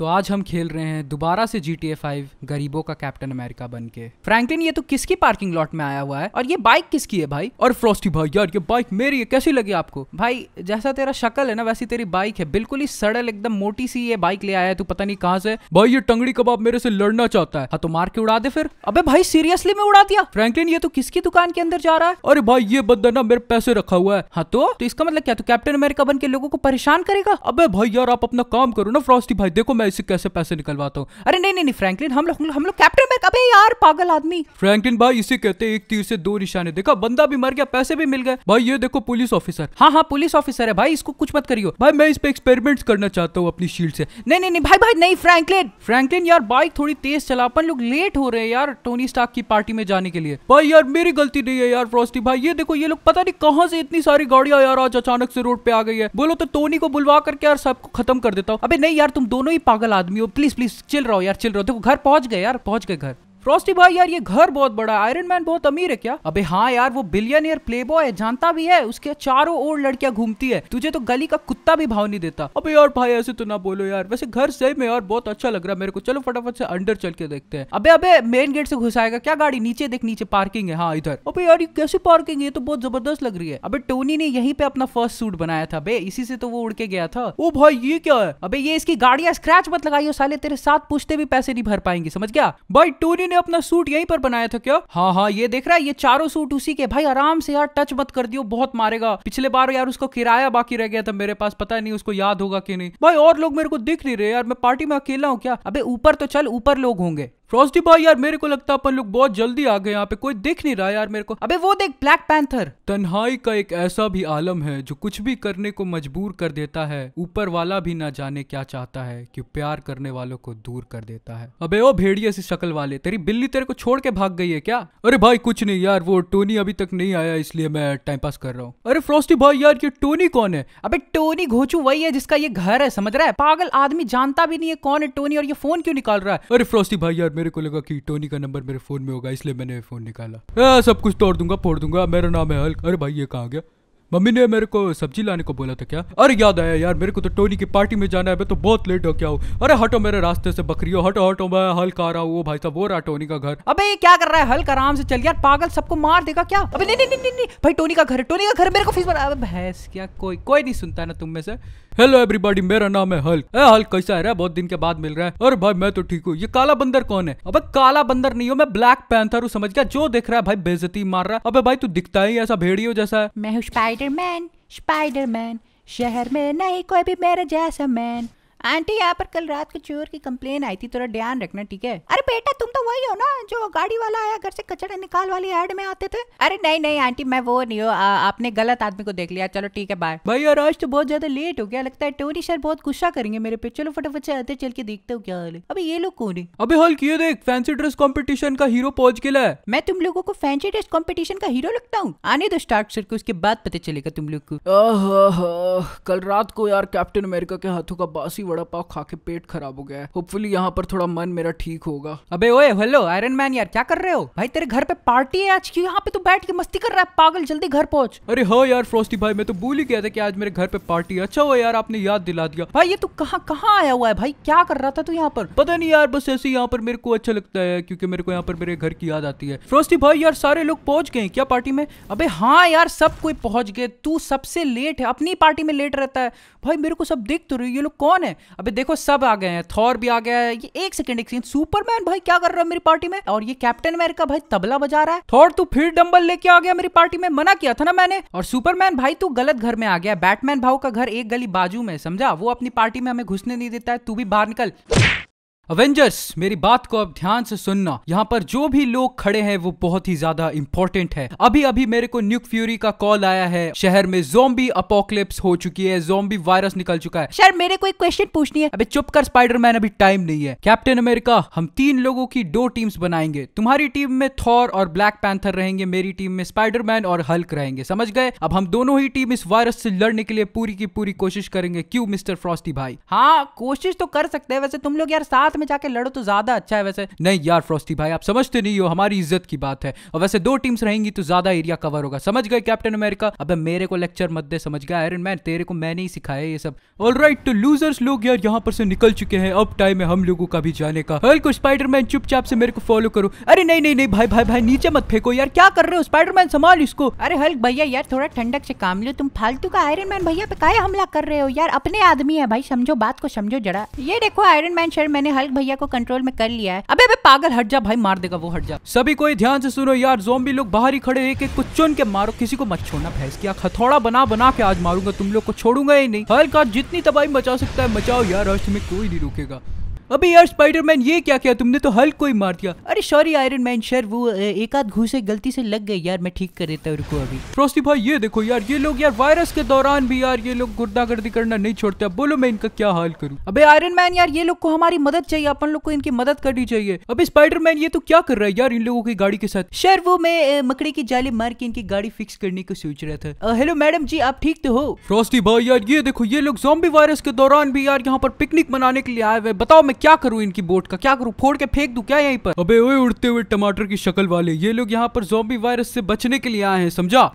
तो आज हम खेल रहे हैं दोबारा से जी टी ए फाइव गरीबों का कैप्टन अमेरिका बन के फ्रैंकलिन ये तो किसकी पार्किंग लॉट में आया हुआ है और ये बाइक किसकी है भाई और फ्रोस्टी भाई यार ये बाइक मेरी है कैसी लगी आपको भाई जैसा तेरा शक्ल है ना वैसी तेरी बाइक है बिल्कुल ही सड़ल एकदम मोटी सी ये बाइक ले आया है तू पता नहीं कहाँ से भाई ये टंगड़ी कबाब मेरे से लड़ना चाहता है हाँ तो मार के उड़ा दे फिर अबे भाई सीरियसली में उड़ा दिया फ्रेंकलिन ये तो किसकी दुकान के अंदर जा रहा है अरे भाई ये बंदा ना मेरे पैसे रखा हुआ है हाँ तो, तो इसका मतलब क्या तू कैप्टन अमेरिका बन के लोगों को परेशान करेगा अबे भाई यार आप अपना काम करो ना फ्रॉस्टी भाई देखो मैं इसे कैसे पैसे निकलवाता हूँ अरे नहीं नहीं फ्रैंकलिन हम लोग हम लोग कैप्टन बैक अबे यार पागल आदमी फ्रैंकलिन भाई इसे कहते हैं एक तीर से दो निशाने देखा बंदा भी मर गया पैसे भी मिल गए भाई ये देखो पुलिस ऑफिसर हाँ हाँ पुलिस ऑफिसर है भाई इसको कुछ मत करियो भाई मैं इस पे एक्सपेरिमेंट करना चाहता हूँ अपनी शील्ड से नहीं नहीं नहीं भाई भाई नहीं फ्रैंकलिन फ्रैंकलिन यार बाइक थोड़ी तेज चला अपन लोग लेट हो रहे हैं यार टोनी स्टाक की पार्टी में जाने के लिए भाई यार मेरी गलती नहीं है यार फ्रॉस्टी भाई ये देखो ये लोग पता नहीं कहाँ से इतनी सारी गाड़ियां यार आज अचानक से रोड पे आ गई है बोलो तो टोनी को बुलवा करके यार सबको खत्म कर देता हूँ अभी नहीं यार तुम दोनों ही पागल पागल आदमी हो प्लीज प्लीज चिल रहो यार चिल रहो देखो घर पहुंच गए यार पहुंच गए घर फ्रॉस्टी भाई यार ये घर बहुत बड़ा है आयरन मैन बहुत अमीर है क्या अबे हाँ यार वो बिलियनियर बॉय है जानता भी है उसके चारों ओर लड़कियां घूमती है तुझे तो गली का कुत्ता भी भाव नहीं देता अबे यार भाई ऐसे तो ना बोलो यार वैसे घर सही में यार बहुत अच्छा लग रहा है मेरे को चलो फटाफट से अंडर चल के देखते हैं अबे अबे मेन गेट से घुसाएगा क्या गाड़ी नीचे देख नीचे पार्किंग है हाँ इधर अबे यार ये कैसी पार्किंग है तो बहुत जबरदस्त लग रही है अबे टोनी ने यहीं पे अपना फर्स्ट सूट बनाया था बे इसी से तो वो उड़ के गया था ओ भाई ये क्या है अबे ये इसकी गाड़ियां स्क्रैच मत लगाइयो साले तेरे साथ पूछते भी पैसे नहीं भर पाएंगे समझ गया भाई टोनी ने अपना सूट यहीं पर बनाया था क्या हाँ हाँ ये देख रहा है ये चारों सूट उसी के भाई आराम से यार टच मत कर दियो बहुत मारेगा पिछले बार यार उसको किराया बाकी रह गया था मेरे पास पता नहीं उसको याद होगा कि नहीं भाई और लोग मेरे को दिख नहीं रहे यार मैं पार्टी में अकेला हूँ क्या अबे ऊपर तो चल ऊपर लोग होंगे फ्रॉस्टी भाई यार मेरे को लगता है अपन लोग बहुत जल्दी आ गए यहाँ पे कोई दिख नहीं रहा यार मेरे को अबे वो देख ब्लैक पैंथर तन्हाई का एक ऐसा भी आलम है जो कुछ भी करने को मजबूर कर देता है ऊपर वाला भी ना जाने क्या चाहता है कि प्यार करने वालों को दूर कर देता है अबे ओ भेड़िया सी शक्ल वाले तेरी बिल्ली तेरे को छोड़ के भाग गई है क्या अरे भाई कुछ नहीं यार वो टोनी अभी तक नहीं आया इसलिए मैं टाइम पास कर रहा हूँ अरे फ्रॉस्टी भाई यार ये टोनी कौन है अबे टोनी घोचू वही है जिसका ये घर है समझ रहा है पागल आदमी जानता भी नहीं है कौन है टोनी और ये फोन क्यों निकाल रहा है अरे फ्रॉस्टी भाई यार मेरे को लगा कि टोनी का नंबर मेरे फोन में होगा इसलिए मैंने फोन निकाला आ, हाँ, सब कुछ तोड़ दूंगा फोड़ दूंगा मेरा नाम है हल्क अरे भाई ये कहाँ गया मम्मी ने मेरे को सब्जी लाने को बोला था क्या अरे याद आया यार मेरे को तो टोनी की पार्टी में जाना है मैं तो बहुत लेट हो क्या हूँ अरे हटो मेरे रास्ते से बकरी हो हटो हटो मैं हल्क आ रहा हूँ भाई साहब वो रहा टोनी का घर अबे ये क्या कर रहा है हल्क आराम से चल यार पागल सबको मार देगा क्या अबे नहीं नहीं नहीं नहीं भाई टोनी का घर टोनी का घर मेरे को फीस भैंस क्या कोई कोई नहीं सुनता ना तुम में से हेलो एवरीबॉडी मेरा नाम है हल्क ए हल्क कैसा है बहुत दिन के बाद मिल रहा है और भाई मैं तो ठीक हूँ ये काला बंदर कौन है अब काला बंदर नहीं हो मैं ब्लैक पैंथर हूँ समझ गया जो देख रहा है भाई बेजती मार रहा है अबे भाई तू दिखता ही ऐसा भेड़ियो जैसा है मैं हूँ स्पाइडर मैन स्पाइडर मैन शहर में नहीं कोई भी मेरे जैसा मैन आंटी यहाँ पर कल रात को चोर की कंप्लेन आई थी थोड़ा ध्यान रखना ठीक है अरे बेटा तुम तो वही हो ना जो गाड़ी वाला आया घर से कचरा निकाल वाली एड में आते थे अरे नहीं नहीं आंटी मैं वो नहीं हूँ आपने गलत आदमी को देख लिया चलो ठीक है बाय भाई और आज तो बहुत ज्यादा लेट हो गया लगता है टोनी सर बहुत गुस्सा करेंगे मेरे पे चलो फटाफट से आते चल के देखते हो क्या हाल है अभी ये लोग कौन है अभी हाल किए देख फैंसी ड्रेस कॉम्पिटिशन का हीरो पहुंच गया है मैं तुम लोगो को फैंसी ड्रेस कॉम्पिटिशन का हीरो लगता हूँ आने दो स्टार्क सर को उसके बाद पता चलेगा तुम लोग को कल रात को यार कैप्टन अमेरिका के हाथों का बासी वड़ा पाव खा के पेट खराब हो गया है होपफुली यहाँ पर थोड़ा मन मेरा ठीक होगा अबे ओए हेलो आयरन मैन यार क्या कर रहे हो भाई तेरे घर पे पार्टी है आज क्यों यहाँ पे तू बैठ के मस्ती कर रहा है पागल जल्दी घर पहुंच अरे हाँ यार फ्रोस्टी भाई मैं तो भूल ही गया था की आज मेरे घर पे पार्टी है अच्छा हो यार आपने याद दिला दिया भाई ये तू कहाँ कहाँ आया हुआ है भाई क्या कर रहा था तू यहाँ पर पता नहीं यार बस ऐसे यहाँ पर मेरे को अच्छा लगता है क्यूँकी मेरे को यहाँ पर मेरे घर की याद आती है फ्रोस्टी भाई यार सारे लोग पहुंच गए क्या पार्टी में अबे हाँ यार सब कोई पहुंच गए तू सबसे लेट है अपनी पार्टी में लेट रहता है भाई मेरे को सब देख तो रही ये लोग कौन है अभी देखो सब आ गए हैं थॉर भी आ गया है ये एक सेकंड एक सीन सुपरमैन भाई क्या कर रहा है मेरी पार्टी में और ये कैप्टन अमेरिका भाई तबला बजा रहा है थॉर तू फिर डम्बल लेके आ गया मेरी पार्टी में मना किया था ना मैंने और सुपरमैन भाई तू गलत घर में आ गया बैटमैन भाव का घर एक गली बाजू में समझा वो अपनी पार्टी में हमें घुसने नहीं देता है तू भी बाहर निकल अवेंजर्स मेरी बात को अब ध्यान से सुनना यहाँ पर जो भी लोग खड़े हैं वो बहुत ही ज्यादा इंपॉर्टेंट है अभी अभी मेरे को न्यूक फ्यूरी का कॉल आया है शहर में जोम्बी अपोक्लिप्स हो चुकी है जोम्बी वायरस निकल चुका है सर मेरे को एक क्वेश्चन पूछनी है अबे चुप कर स्पाइडरमैन अभी टाइम नहीं है कैप्टन अमेरिका हम तीन लोगों की दो टीम्स बनाएंगे तुम्हारी टीम में थॉर और ब्लैक पैंथर रहेंगे मेरी टीम में स्पाइडरमैन और हल्क रहेंगे समझ गए अब हम दोनों ही टीम इस वायरस से लड़ने के लिए पूरी की पूरी कोशिश करेंगे क्यों मिस्टर फ्रॉस्टी भाई हाँ कोशिश तो कर सकते हैं वैसे तुम लोग यार साथ साथ में जाके लड़ो तो ज्यादा अच्छा है वैसे नहीं यार फ्रॉस्टी भाई आप समझते नहीं हो हमारी इज्जत की बात है और वैसे दो टीम्स रहेंगी तो ज्यादा एरिया कवर होगा समझ गए कैप्टन अमेरिका अब मेरे को लेक्चर मत दे समझ गया आयरन मैन तेरे को मैंने ही सिखाया ये सब ऑल राइट तो लूजर्स लोग यार यहाँ पर से निकल चुके हैं अब टाइम है हम लोगों का भी जाने का हल्क स्पाइडरमैन चुपचाप से मेरे को फॉलो करो अरे नहीं नहीं नहीं भाई भाई भाई नीचे मत फेंको यार क्या कर रहे हो स्पाइडरमैन संभाल इसको अरे हल्क भैया यार थोड़ा ठंडक से काम लो तुम फालतू का आयरन मैन भैया पे काय हमला कर रहे हो यार अपने आदमी है भाई समझो बात को समझो जरा ये देखो आयरन मैन सर मैंने हल्क भैया को कंट्रोल में कर लिया है अबे अबे पागल हट जा भाई मार देगा वो हट जा सभी कोई ध्यान से सुनो यार जोम्बी लोग बाहर ही खड़े एक एक कुछ चुन के मारो किसी को मत छोड़ना भैंस क्या हथौड़ा बना बना के आज मारूंगा तुम लोग को छोड़ूंगा ही नहीं हर का जितनी तबाही मचा सकता है मचाओ यार अर्थ में कोई नहीं रुकेगा अबे यार स्पाइडरमैन ये क्या किया तुमने तो हल्क को ही मार दिया अरे सॉरी आयरन मैन सर वो एक आध घूसे गलती से लग गए यार मैं ठीक कर देता हूँ रुको अभी फ्रोस्टी भाई ये देखो यार ये लोग यार वायरस के दौरान भी यार ये लोग गुर्दागर्दी करना नहीं छोड़ते बोलो मैं इनका क्या हाल करूँ अभी आयरन मैन यार ये लोग को हमारी मदद चाहिए अपन लोग को इनकी मदद करनी चाहिए स्पाइडर मैन ये तो क्या कर रहा है यार इन लोगों की गाड़ी के साथ सर वो मैं मकड़ी की जाली मार के इनकी गाड़ी फिक्स करने को सोच रहा था हेलो मैडम जी आप ठीक तो हो फ्रोस्टी भाई यार ये देखो ये लोग जोम्बी वायरस के दौरान भी यार यहाँ पर पिकनिक मनाने के लिए आए हुए बताओ मैं क्या करूँ इनकी बोट का क्या करूँ फोड़ के फेंक दू क्या यहीं पर अबे ओए उड़ते हुए टमाटर की शक्ल वाले ये लोग यहाँ पर जोबी वायरस से बचने के लिए आए हैं समझा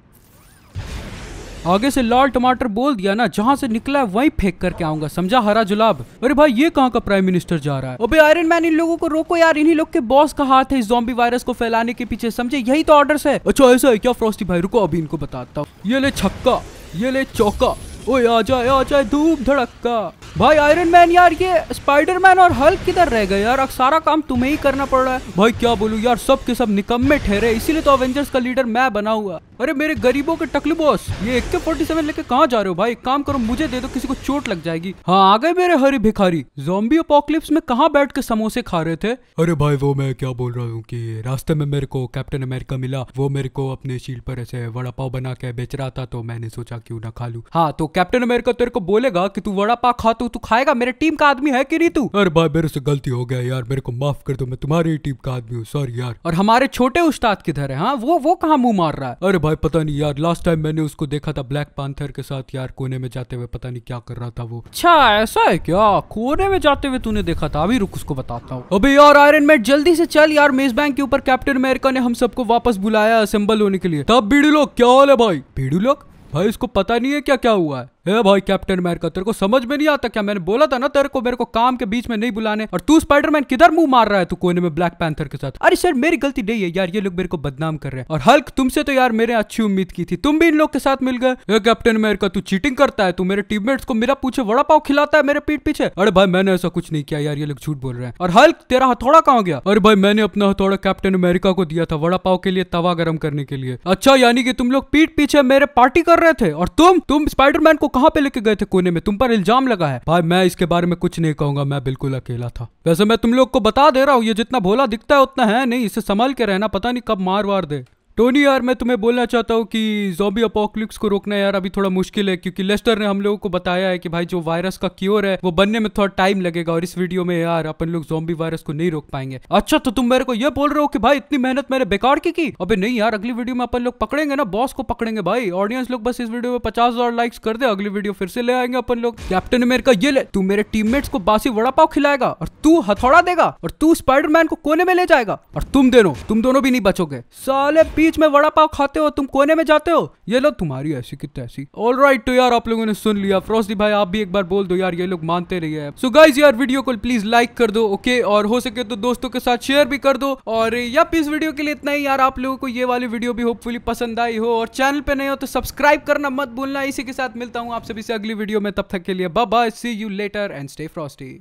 आगे से लाल टमाटर बोल दिया ना जहाँ से निकला है वहीं फेंक करके आऊंगा समझा हरा जुलाब अरे भाई ये कहाँ का प्राइम मिनिस्टर जा रहा है अबे आयरन मैन इन लोगों को रोको यार इन्हीं लोग के बॉस का हाथ है इस जोबी वायरस को फैलाने के पीछे समझे यही तो ऑर्डर है अच्छा ऐसा है क्या फ्रोस्टी भाई रुको अभी इनको बताता हूँ ये ले छक्का ये ले चौका ओए आ जाए आ जाए धूम धड़क्का भाई आयरन मैन यार ये स्पाइडर मैन और हल्क किधर रह गए यार सारा काम तुम्हें ही करना पड़ रहा है भाई क्या बोलू यार सब के सब निकम्मे ठहरे इसीलिए तो अवेंजर्स का लीडर मैं बना हुआ अरे मेरे गरीबों के टकलू बॉस ये एक फोर्टी सेवन लेके कहा जा रहे हो भाई एक काम करो मुझे दे दो किसी को चोट लग जाएगी हाँ आ गए मेरे हरे भिखारी जोम्बी अपोकलिप्स में कहा बैठ के समोसे खा रहे थे अरे भाई वो मैं क्या बोल रहा हूँ कि रास्ते में मेरे को कैप्टन अमेरिका मिला वो मेरे को अपने शील पर ऐसे वड़ा पाव बना के बेच रहा था तो मैंने सोचा क्यों ना खा लू हाँ तो कैप्टन अमेरिका तेरे को बोलेगा की तू वड़ा पाव खा तू खाएगा मेरे टीम का आदमी है की नहीं तू अरे भाई मेरे से गलती हो गया यार मेरे को माफ कर दो मैं तुम्हारी टीम का आदमी हूँ सॉरी यार और हमारे छोटे उस्ताद किधर है हाँ? वो वो कहाँ मुंह मार रहा है अरे भाई पता नहीं यार लास्ट टाइम मैंने उसको देखा था ब्लैक पांथर के साथ यार कोने में जाते हुए पता नहीं क्या कर रहा था वो अच्छा ऐसा है क्या कोने में जाते हुए तूने देखा था अभी रुक उसको बताता हूँ अभी यार आयरन मैट जल्दी से चल यार मेज बैंक के ऊपर कैप्टन अमेरिका ने हम सबको वापस बुलाया असेंबल होने के लिए तब बीड़ू लोग क्या हाल है भाई भीड़ू लोग भाई इसको पता नहीं है क्या क्या हुआ है ए भाई कैप्टन अमेरिका तेरे को समझ में नहीं आता क्या मैंने बोला था ना तेरे को मेरे को काम के बीच में नहीं बुलाने और तू स्पाइडरमैन किधर मुंह मार रहा है तू कोने में ब्लैक पैंथर के साथ अरे सर मेरी गलती नहीं है यार ये लोग मेरे को बदनाम कर रहे हैं और हल्क तुमसे तो यार मेरे अच्छी उम्मीद की थी तुम भी इन लोग के साथ मिल गए कैप्टन अमेरिका तू चीटिंग करता है तू मेरे टीममेट्स को मेरा पूछे वड़ा पाव खिलाता है मेरे पीठ पीछे अरे भाई मैंने ऐसा कुछ नहीं किया यार ये लोग झूठ बोल रहे हैं और हल्क तेरा हथौड़ा कहाँ गया अरे भाई मैंने अपना हथौड़ा कैप्टन अमेरिका को दिया था वड़ा पाव के लिए तवा गर्म करने के लिए अच्छा यानी कि तुम लोग पीठ पीछे मेरे पार्टी कर रहे थे और तुम तुम स्पाइडरमैन को कहाँ पे लेके गए थे कोने में तुम पर इल्जाम लगा है भाई मैं इसके बारे में कुछ नहीं कहूंगा मैं बिल्कुल अकेला था वैसे मैं तुम लोग को बता दे रहा हूँ ये जितना भोला दिखता है उतना है नहीं इसे संभाल के रहना पता नहीं कब मार वार दे टोनी यार मैं तुम्हें बोलना चाहता हूँ कि जॉम्बी अपोक्लिप्स को रोकना यार अभी थोड़ा मुश्किल है क्योंकि लेस्टर ने हम लोगों को बताया है कि भाई जो वायरस का क्योर है वो बनने में थोड़ा टाइम लगेगा और इस वीडियो में यार अपन लोग जॉम्बी वायरस को नहीं रोक पाएंगे अच्छा तो तुम मेरे को ये बोल रहे हो कि भाई इतनी मेहनत मैंने बेकार की की अभी नहीं यार अगली वीडियो में अपन लोग पकड़ेंगे ना बॉस को पकड़ेंगे भाई ऑडियंस लोग बस इस वीडियो में पचास हजार लाइक्स कर दे अगली वीडियो फिर से ले आएंगे अपन लोग कैप्टन अमेरिका ये ले तू मेरे टीममेट्स को बासी वड़ा पाव खिलाएगा और तू हथौड़ा देगा और तू स्पाइडरमैन को कोने में ले जाएगा और तुम दोनों तुम दोनों भी नहीं बचोगे साले बीच में वड़ा पाव खाते हो तुम कोने में जाते हो ये लोग तुम्हारी ऐसी की तैसी ऑल राइट right, तो यार आप लोगों ने सुन लिया फ्रोस्टी भाई आप भी एक बार बोल दो यार ये लोग मानते रहिए है सो so गाइज यार वीडियो को प्लीज लाइक कर दो ओके okay? और हो सके तो दोस्तों के साथ शेयर भी कर दो और या इस वीडियो के लिए इतना ही यार आप लोगों को ये वाली वीडियो भी होपफुली पसंद आई हो और चैनल पे नहीं हो तो सब्सक्राइब करना मत भूलना इसी के साथ मिलता हूँ आप सभी से अगली वीडियो में तब तक के लिए bye see you later and stay Frosty